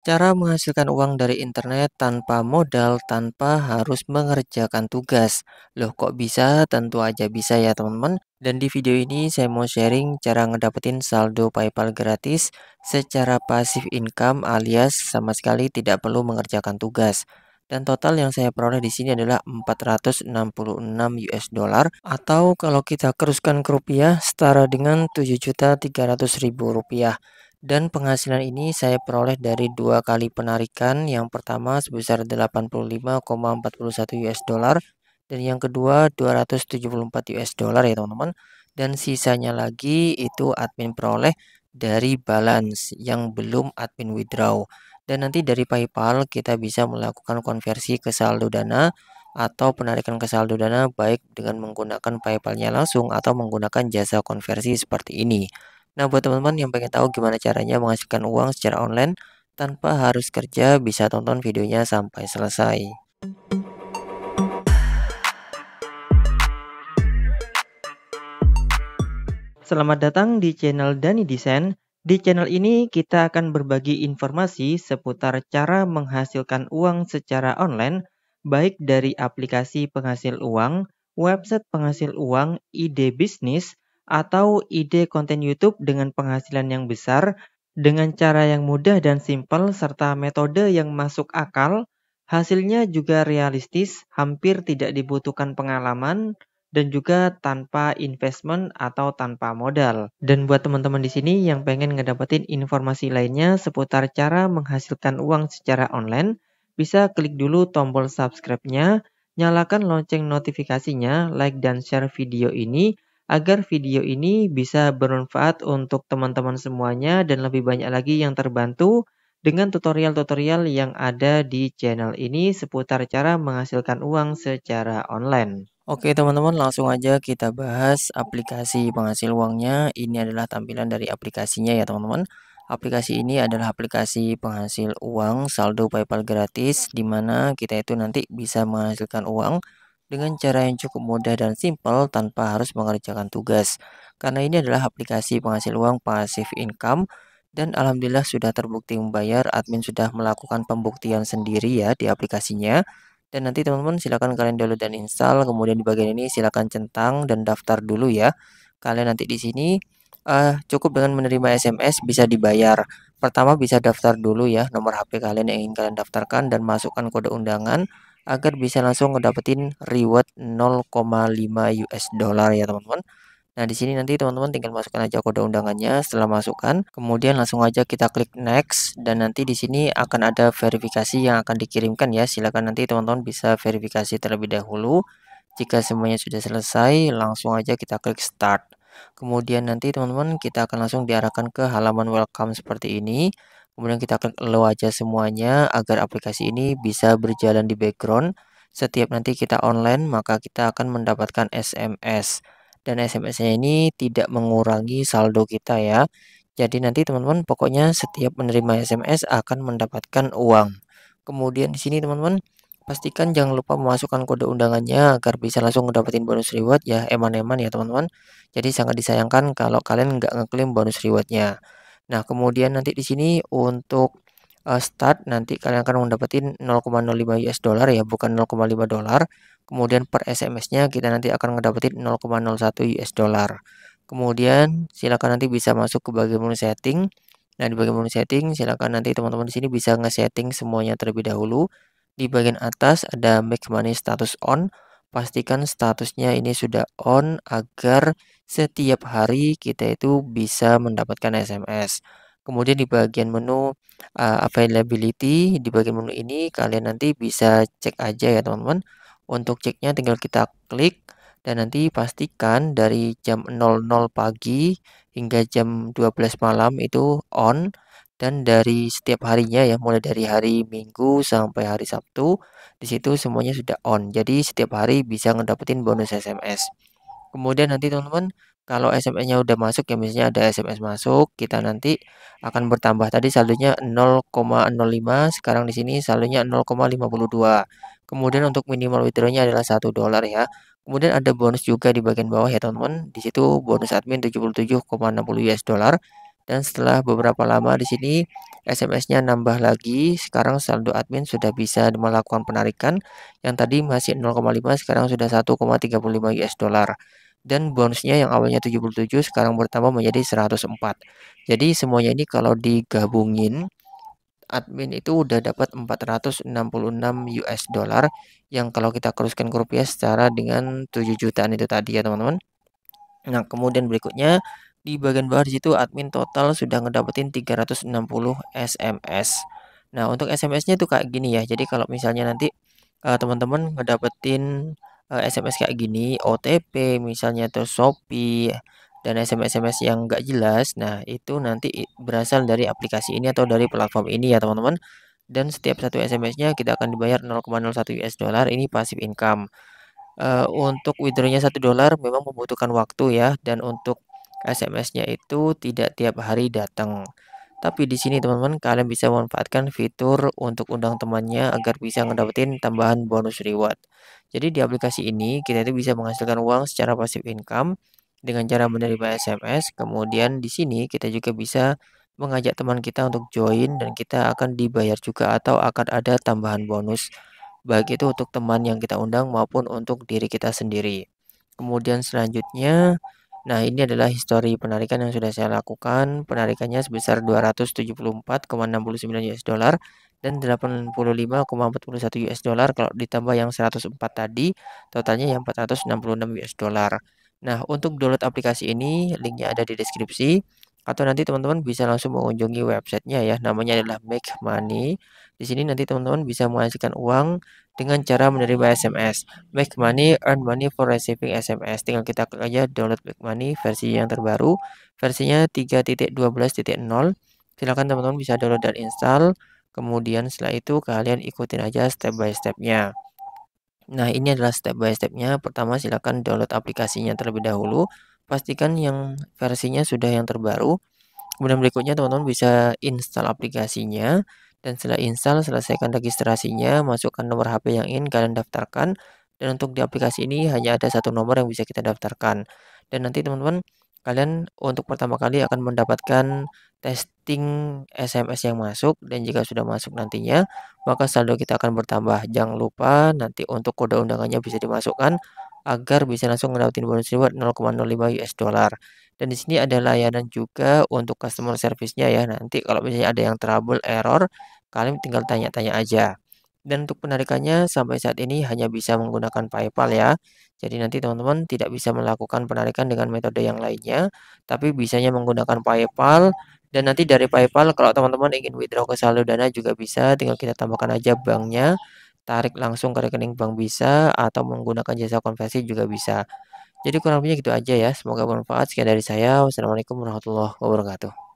Cara menghasilkan uang dari internet tanpa modal, tanpa harus mengerjakan tugas. Loh kok bisa? Tentu aja bisa ya teman-teman. Dan di video ini saya mau sharing cara ngedapetin saldo Paypal gratis secara pasif income alias sama sekali tidak perlu mengerjakan tugas. Dan total yang saya peroleh di sini adalah 466 US dollar atau kalau kita keruskan ke rupiah setara dengan 7.300.000 rupiah. Dan penghasilan ini saya peroleh dari dua kali penarikan. Yang pertama sebesar 85,41 US dollar dan yang kedua 274 US dollar ya teman-teman. Dan sisanya lagi itu admin peroleh dari balance yang belum admin withdraw. Dan nanti dari PayPal kita bisa melakukan konversi ke saldo dana atau penarikan ke saldo dana baik dengan menggunakan PayPalnya langsung atau menggunakan jasa konversi seperti ini. Nah, buat teman-teman yang pengen tahu gimana caranya menghasilkan uang secara online tanpa harus kerja, bisa tonton videonya sampai selesai. Selamat datang di channel Dani Desain. Di channel ini kita akan berbagi informasi seputar cara menghasilkan uang secara online baik dari aplikasi penghasil uang, website penghasil uang, ide bisnis, atau ide konten YouTube dengan penghasilan yang besar dengan cara yang mudah dan simpel serta metode yang masuk akal, hasilnya juga realistis, hampir tidak dibutuhkan pengalaman, dan juga tanpa investment atau tanpa modal. Dan buat teman-teman di sini yang pengen ngedapetin informasi lainnya seputar cara menghasilkan uang secara online, bisa klik dulu tombol subscribe-nya, nyalakan lonceng notifikasinya, like dan share video ini, agar video ini bisa bermanfaat untuk teman-teman semuanya dan lebih banyak lagi yang terbantu dengan tutorial-tutorial yang ada di channel ini seputar cara menghasilkan uang secara online. Oke teman-teman langsung aja kita bahas aplikasi penghasil uangnya. Ini adalah tampilan dari aplikasinya ya teman-teman. Aplikasi ini adalah aplikasi penghasil uang saldo PayPal gratis di mana kita itu nanti bisa menghasilkan uang dengan cara yang cukup mudah dan simpel tanpa harus mengerjakan tugas. Karena ini adalah aplikasi penghasil uang pasif income dan alhamdulillah sudah terbukti membayar. Admin sudah melakukan pembuktian sendiri ya di aplikasinya. Dan nanti teman-teman silakan kalian download dan install. Kemudian di bagian ini silakan centang dan daftar dulu ya. Kalian nanti di sini uh, cukup dengan menerima SMS bisa dibayar. Pertama bisa daftar dulu ya nomor HP kalian yang ingin kalian daftarkan dan masukkan kode undangan agar bisa langsung ngedapetin reward 0,5 US dollar ya teman-teman. Nah, di sini nanti teman-teman tinggal masukkan aja kode undangannya. Setelah masukkan, kemudian langsung aja kita klik next dan nanti di sini akan ada verifikasi yang akan dikirimkan ya. Silakan nanti teman-teman bisa verifikasi terlebih dahulu. Jika semuanya sudah selesai, langsung aja kita klik start. Kemudian nanti teman-teman kita akan langsung diarahkan ke halaman welcome seperti ini. Kemudian kita klik low aja semuanya agar aplikasi ini bisa berjalan di background. Setiap nanti kita online maka kita akan mendapatkan SMS. Dan SMS-nya ini tidak mengurangi saldo kita ya. Jadi nanti teman-teman pokoknya setiap menerima SMS akan mendapatkan uang. Kemudian di sini teman-teman pastikan jangan lupa memasukkan kode undangannya agar bisa langsung mendapatkan bonus reward ya eman-eman ya teman-teman. Jadi sangat disayangkan kalau kalian nggak ngeklaim bonus rewardnya. Nah, kemudian nanti di sini untuk uh, start nanti kalian akan mendapatkan 0,05 US dollar ya, bukan 0,5 dolar. Kemudian per SMS-nya kita nanti akan mendapatkan 0,01 US dollar. Kemudian silakan nanti bisa masuk ke bagian menu setting. Nah, di bagian menu setting silakan nanti teman-teman di sini bisa nge-setting semuanya terlebih dahulu. Di bagian atas ada make money status on. Pastikan statusnya ini sudah on agar setiap hari kita itu bisa mendapatkan SMS. Kemudian di bagian menu uh, availability, di bagian menu ini kalian nanti bisa cek aja ya teman-teman. Untuk ceknya tinggal kita klik dan nanti pastikan dari jam 00 pagi hingga jam 12 malam itu on dan dari setiap harinya ya mulai dari hari Minggu sampai hari Sabtu disitu semuanya sudah on. Jadi setiap hari bisa ngedapetin bonus SMS. Kemudian nanti teman-teman kalau SMS-nya udah masuk ya misalnya ada SMS masuk, kita nanti akan bertambah tadi saldonya 0,05, sekarang di sini saldonya 0,52. Kemudian untuk minimal withdraw-nya adalah 1 dolar ya. Kemudian ada bonus juga di bagian bawah ya teman-teman. Di situ bonus admin 77,60 US dollar dan setelah beberapa lama di sini SMS-nya nambah lagi. Sekarang saldo admin sudah bisa melakukan penarikan yang tadi masih 0,5 sekarang sudah 1,35 US dollar. Dan bonusnya yang awalnya 77 sekarang bertambah menjadi 104. Jadi semuanya ini kalau digabungin admin itu udah dapat 466 US dollar yang kalau kita kuruskan ke rupiah secara dengan 7 jutaan itu tadi ya teman-teman. Nah, kemudian berikutnya di bagian bawah di admin total sudah ngedapetin 360 SMS. Nah, untuk SMS-nya itu kayak gini ya. Jadi kalau misalnya nanti uh, teman-teman ngedapetin uh, eh, SMS kayak gini, OTP misalnya atau Shopee dan SMS-SMS yang nggak jelas, nah itu nanti berasal dari aplikasi ini atau dari platform ini ya, teman-teman. Dan setiap satu SMS-nya kita akan dibayar 0,01 US dollar, ini pasif income. Uh, untuk withdrawnya satu dolar memang membutuhkan waktu ya dan untuk SMS-nya itu tidak tiap hari datang. Tapi di sini teman-teman kalian bisa memanfaatkan fitur untuk undang temannya agar bisa ngedapetin tambahan bonus reward. Jadi di aplikasi ini kita itu bisa menghasilkan uang secara pasif income dengan cara menerima SMS. Kemudian di sini kita juga bisa mengajak teman kita untuk join dan kita akan dibayar juga atau akan ada tambahan bonus baik itu untuk teman yang kita undang maupun untuk diri kita sendiri. Kemudian selanjutnya Nah, ini adalah histori penarikan yang sudah saya lakukan. Penarikannya sebesar 274,69 US dollar dan 85,41 US dollar kalau ditambah yang 104 tadi, totalnya yang 466 US dollar. Nah, untuk download aplikasi ini linknya ada di deskripsi atau nanti teman-teman bisa langsung mengunjungi websitenya ya namanya adalah Make Money di sini nanti teman-teman bisa menghasilkan uang dengan cara menerima SMS Make Money Earn Money for Receiving SMS tinggal kita klik aja download Make Money versi yang terbaru versinya 3.12.0 silahkan teman-teman bisa download dan install kemudian setelah itu kalian ikutin aja step by stepnya nah ini adalah step by stepnya pertama silahkan download aplikasinya terlebih dahulu pastikan yang versinya sudah yang terbaru. Kemudian berikutnya teman-teman bisa install aplikasinya dan setelah install selesaikan registrasinya, masukkan nomor HP yang ingin kalian daftarkan dan untuk di aplikasi ini hanya ada satu nomor yang bisa kita daftarkan. Dan nanti teman-teman kalian untuk pertama kali akan mendapatkan testing SMS yang masuk dan jika sudah masuk nantinya maka saldo kita akan bertambah. Jangan lupa nanti untuk kode undangannya bisa dimasukkan agar bisa langsung mendapatkan bonus reward 0,05 US dollar. Dan di sini ada layanan juga untuk customer service-nya ya. Nanti kalau misalnya ada yang trouble error, kalian tinggal tanya-tanya aja. Dan untuk penarikannya sampai saat ini hanya bisa menggunakan PayPal ya. Jadi nanti teman-teman tidak bisa melakukan penarikan dengan metode yang lainnya, tapi bisanya menggunakan PayPal dan nanti dari PayPal kalau teman-teman ingin withdraw ke saldo Dana juga bisa, tinggal kita tambahkan aja banknya tarik langsung ke rekening bank bisa atau menggunakan jasa konversi juga bisa. Jadi kurang lebihnya gitu aja ya. Semoga bermanfaat. Sekian dari saya. Wassalamualaikum warahmatullahi wabarakatuh.